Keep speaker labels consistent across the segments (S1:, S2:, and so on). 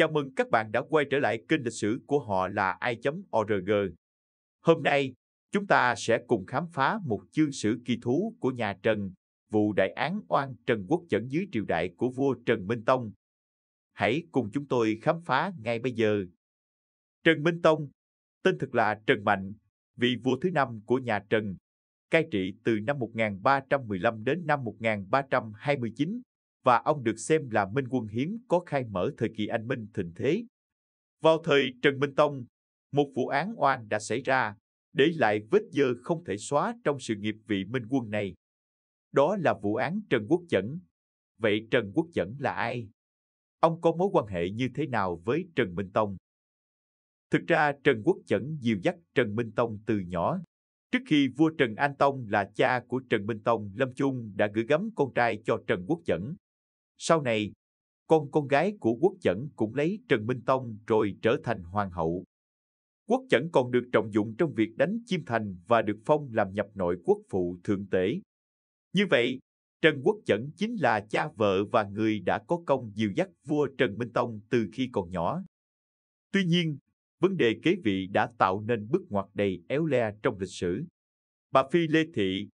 S1: Chào mừng các bạn đã quay trở lại kênh lịch sử của họ là i org Hôm nay, chúng ta sẽ cùng khám phá một chương sử kỳ thú của nhà Trần, vụ đại án oan Trần Quốc dẫn dưới triều đại của vua Trần Minh Tông. Hãy cùng chúng tôi khám phá ngay bây giờ. Trần Minh Tông, tên thực là Trần Mạnh, vị vua thứ năm của nhà Trần, cai trị từ năm 1315 đến năm 1329, và ông được xem là minh quân hiếm có khai mở thời kỳ anh minh thịnh thế. Vào thời Trần Minh Tông, một vụ án oan đã xảy ra, để lại vết dơ không thể xóa trong sự nghiệp vị minh quân này. Đó là vụ án Trần Quốc Chẩn. Vậy Trần Quốc Chẩn là ai? Ông có mối quan hệ như thế nào với Trần Minh Tông? Thực ra Trần Quốc Chẩn dìu dắt Trần Minh Tông từ nhỏ. Trước khi vua Trần An Tông là cha của Trần Minh Tông, Lâm Chung đã gửi gắm con trai cho Trần Quốc Chẩn. Sau này, con con gái của Quốc Chẩn cũng lấy Trần Minh Tông rồi trở thành hoàng hậu. Quốc Chẩn còn được trọng dụng trong việc đánh Chiêm Thành và được phong làm nhập nội quốc phụ thượng tể. Như vậy, Trần Quốc Chẩn chính là cha vợ và người đã có công dìu dắt vua Trần Minh Tông từ khi còn nhỏ. Tuy nhiên, vấn đề kế vị đã tạo nên bước ngoặt đầy éo le trong lịch sử. Bà Phi Lê Thị,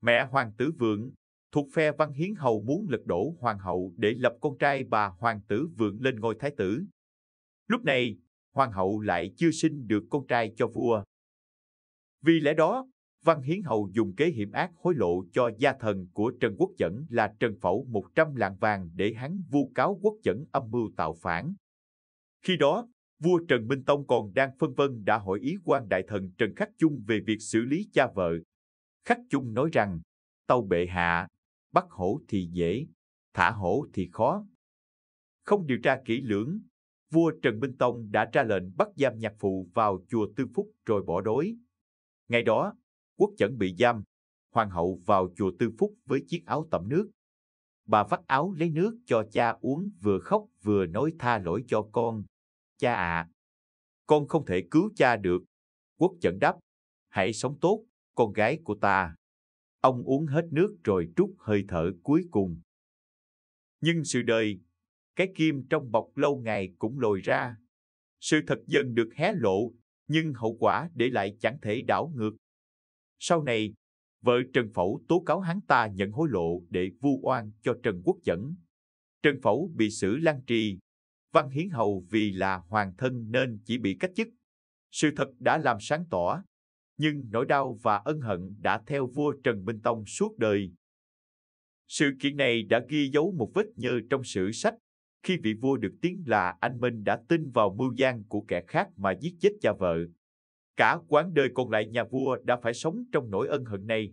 S1: mẹ Hoàng tử Vượng, thuộc phe Văn Hiến Hầu muốn lật đổ hoàng hậu để lập con trai bà hoàng tử vượng lên ngôi thái tử. Lúc này, hoàng hậu lại chưa sinh được con trai cho vua. Vì lẽ đó, Văn Hiến Hầu dùng kế hiểm ác hối lộ cho gia thần của Trần Quốc Chẩn là Trần Phẩu 100 lạng vàng để hắn vu cáo Quốc Chẩn âm mưu tạo phản. Khi đó, vua Trần Minh Tông còn đang phân vân đã hội ý quan đại thần Trần Khắc Chung về việc xử lý cha vợ. Khắc Chung nói rằng, tâu bệ hạ, bắt hổ thì dễ, thả hổ thì khó. Không điều tra kỹ lưỡng, vua Trần Minh Tông đã ra lệnh bắt giam nhạc phụ vào chùa Tư Phúc rồi bỏ đối. Ngày đó, quốc chẩn bị giam, hoàng hậu vào chùa Tư Phúc với chiếc áo tẩm nước. Bà vắt áo lấy nước cho cha uống vừa khóc vừa nói tha lỗi cho con. Cha ạ, à, con không thể cứu cha được. Quốc chẩn đáp, hãy sống tốt, con gái của ta. Ông uống hết nước rồi trút hơi thở cuối cùng. Nhưng sự đời, cái kim trong bọc lâu ngày cũng lồi ra. Sự thật dần được hé lộ, nhưng hậu quả để lại chẳng thể đảo ngược. Sau này, vợ Trần Phẫu tố cáo hắn ta nhận hối lộ để vu oan cho Trần Quốc Chẩn. Trần Phẫu bị xử lan trì, Văn Hiến Hầu vì là hoàng thân nên chỉ bị cách chức. Sự thật đã làm sáng tỏ, nhưng nỗi đau và ân hận đã theo vua Trần Minh Tông suốt đời. Sự kiện này đã ghi dấu một vết nhơ trong sử sách, khi vị vua được tiếng là anh Minh đã tin vào mưu gian của kẻ khác mà giết chết cha vợ. Cả quãng đời còn lại nhà vua đã phải sống trong nỗi ân hận này.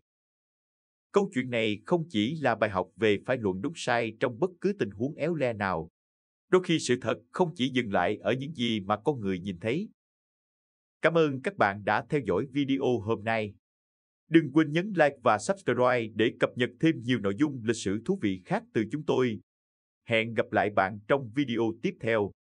S1: Câu chuyện này không chỉ là bài học về phải luận đúng sai trong bất cứ tình huống éo le nào. Đôi khi sự thật không chỉ dừng lại ở những gì mà con người nhìn thấy, Cảm ơn các bạn đã theo dõi video hôm nay. Đừng quên nhấn like và subscribe để cập nhật thêm nhiều nội dung lịch sử thú vị khác từ chúng tôi. Hẹn gặp lại bạn trong video tiếp theo.